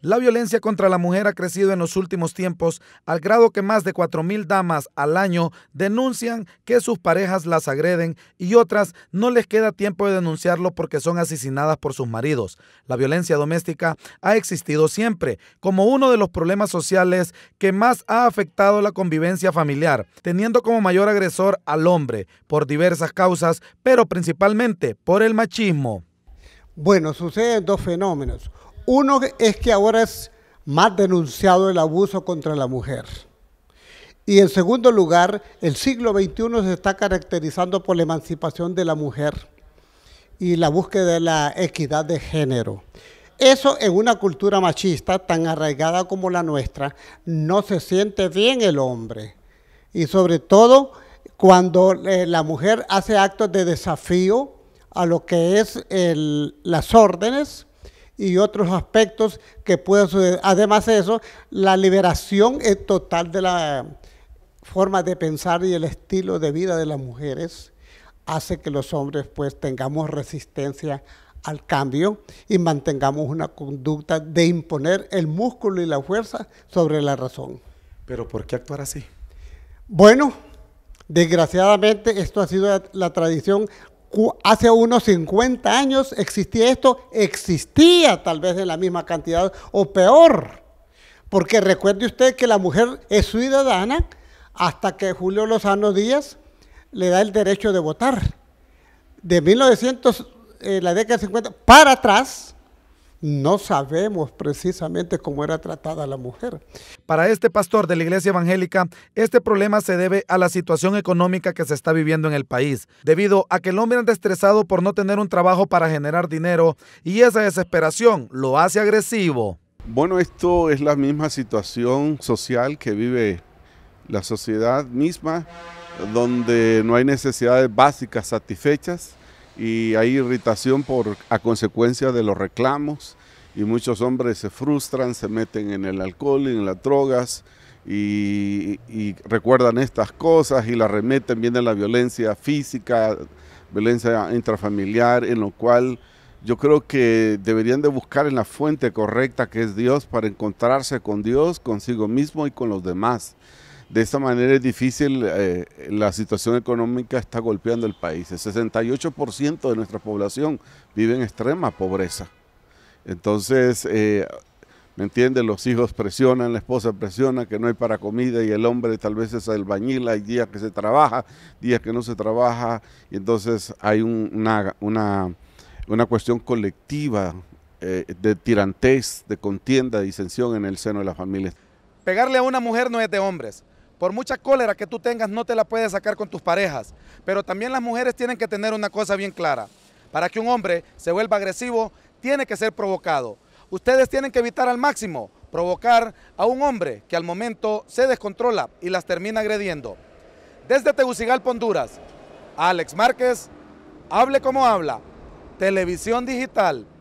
La violencia contra la mujer ha crecido en los últimos tiempos al grado que más de 4.000 damas al año denuncian que sus parejas las agreden y otras no les queda tiempo de denunciarlo porque son asesinadas por sus maridos. La violencia doméstica ha existido siempre como uno de los problemas sociales que más ha afectado la convivencia familiar, teniendo como mayor agresor al hombre por diversas causas, pero principalmente por el machismo. Bueno, suceden dos fenómenos. Uno es que ahora es más denunciado el abuso contra la mujer. Y en segundo lugar, el siglo XXI se está caracterizando por la emancipación de la mujer y la búsqueda de la equidad de género. Eso en una cultura machista tan arraigada como la nuestra, no se siente bien el hombre. Y sobre todo cuando eh, la mujer hace actos de desafío a lo que es las órdenes y otros aspectos que pueden suceder. Además de eso, la liberación total de la forma de pensar y el estilo de vida de las mujeres hace que los hombres pues tengamos resistencia al cambio y mantengamos una conducta de imponer el músculo y la fuerza sobre la razón. Pero ¿por qué actuar así? Bueno, desgraciadamente esto ha sido la tradición hace unos 50 años existía esto, existía tal vez en la misma cantidad o peor. Porque recuerde usted que la mujer es ciudadana hasta que Julio Lozano Díaz le da el derecho de votar. De 1900, eh, la década de 50, para atrás, no sabemos precisamente cómo era tratada la mujer. Para este pastor de la iglesia evangélica, este problema se debe a la situación económica que se está viviendo en el país, debido a que el hombre anda estresado por no tener un trabajo para generar dinero y esa desesperación lo hace agresivo. Bueno, esto es la misma situación social que vive la sociedad misma, donde no hay necesidades básicas satisfechas y hay irritación por, a consecuencia de los reclamos y muchos hombres se frustran, se meten en el alcohol y en las drogas y, recuerdan estas cosas y las remeten, viene la violencia física, violencia intrafamiliar, en lo cual yo creo que deberían de buscar en la fuente correcta que es Dios para encontrarse con Dios, consigo mismo y con los demás. De esta manera es difícil, eh, la situación económica está golpeando el país. El 68% de nuestra población vive en extrema pobreza. Entonces, eh, ¿me entiendes? Los hijos presionan, la esposa presiona que no hay para comida y el hombre tal vez es bañil, hay días que se trabaja, días que no se trabaja, y entonces hay una, una, cuestión colectiva eh, de tirantez, de contienda, de disensión en el seno de las familias. Pegarle a una mujer no es de hombres. Por mucha cólera que tú tengas, no te la puedes sacar con tus parejas. Pero también las mujeres tienen que tener una cosa bien clara. Para que un hombre se vuelva agresivo, tiene que ser provocado. Ustedes tienen que evitar al máximo provocar a un hombre que al momento se descontrola y las termina agrediendo. Desde Tegucigalpa, Honduras, Alex Márquez, hable como habla, televisión digital.